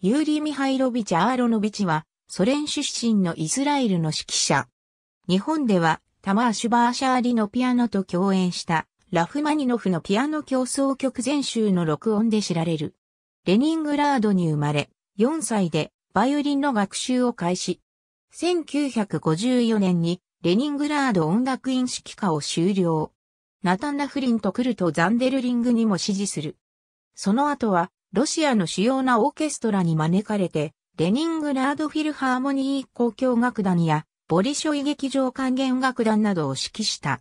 ユーリ・ミハイロビチ・アーロノビチは、ソ連出身のイスラエルの指揮者。日本では、タマーシュ・バーシャーリのピアノと共演した、ラフマニノフのピアノ競争曲全集の録音で知られる。レニングラードに生まれ、4歳で、バイオリンの学習を開始。1954年に、レニングラード音楽院指揮科を修了。ナタン・ラフリンとクルト・ザンデルリングにも支持する。その後は、ロシアの主要なオーケストラに招かれて、レニングラードフィルハーモニー交響楽団や、ボリショイ劇場管弦楽団などを指揮した。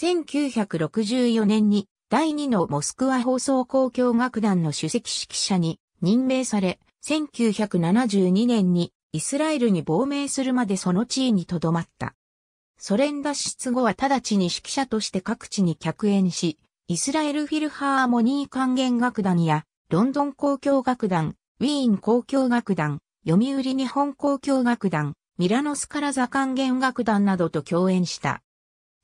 1964年に第2のモスクワ放送交響楽団の首席指揮者に任命され、1972年にイスラエルに亡命するまでその地位に留まった。ソ連脱出後は直ちに指揮者として各地に客演し、イスラエルフィルハーモニー管弦楽団やロンドン交響楽団、ウィーン交響楽団、読売日本交響楽団、ミラノスカラザ管弦楽団などと共演した。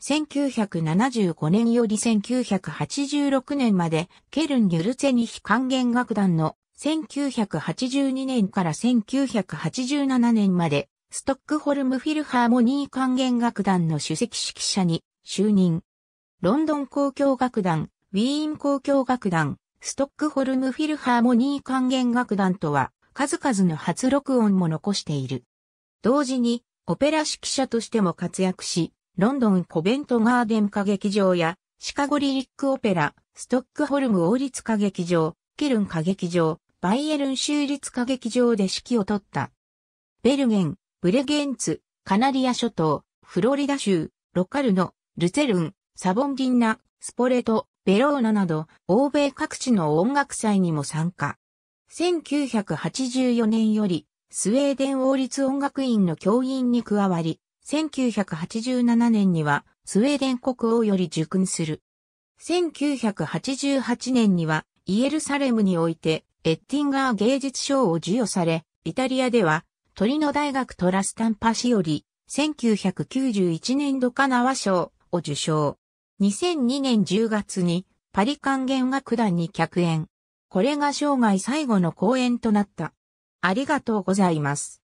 1975年より1986年まで、ケルン・ギュルツェニヒ管弦楽団の1982年から1987年まで、ストックホルムフィルハーモニー管弦楽団の首席指揮者に就任。ロンドン交響楽団、ウィーン交響楽団、ストックホルムフィルハーモニー管弦楽団とは、数々の初録音も残している。同時に、オペラ指揮者としても活躍し、ロンドンコベントガーデン歌劇場や、シカゴリリックオペラ、ストックホルム王立歌劇場、ケルン歌劇場、バイエルン州立歌劇場で指揮を取った。ベルゲン、ブレゲンツ、カナリア諸島、フロリダ州、ロカルノ、ルツェルン、サボンディンナ、スポレト、ベローナなど、欧米各地の音楽祭にも参加。1984年より、スウェーデン王立音楽院の教員に加わり、1987年には、スウェーデン国王より受勲する。1988年には、イエルサレムにおいて、エッティンガー芸術賞を授与され、イタリアでは、トリノ大学トラスタンパシより、1991年度カナワ賞を受賞。2002年10月にパリ管弦楽団に客演。これが生涯最後の公演となった。ありがとうございます。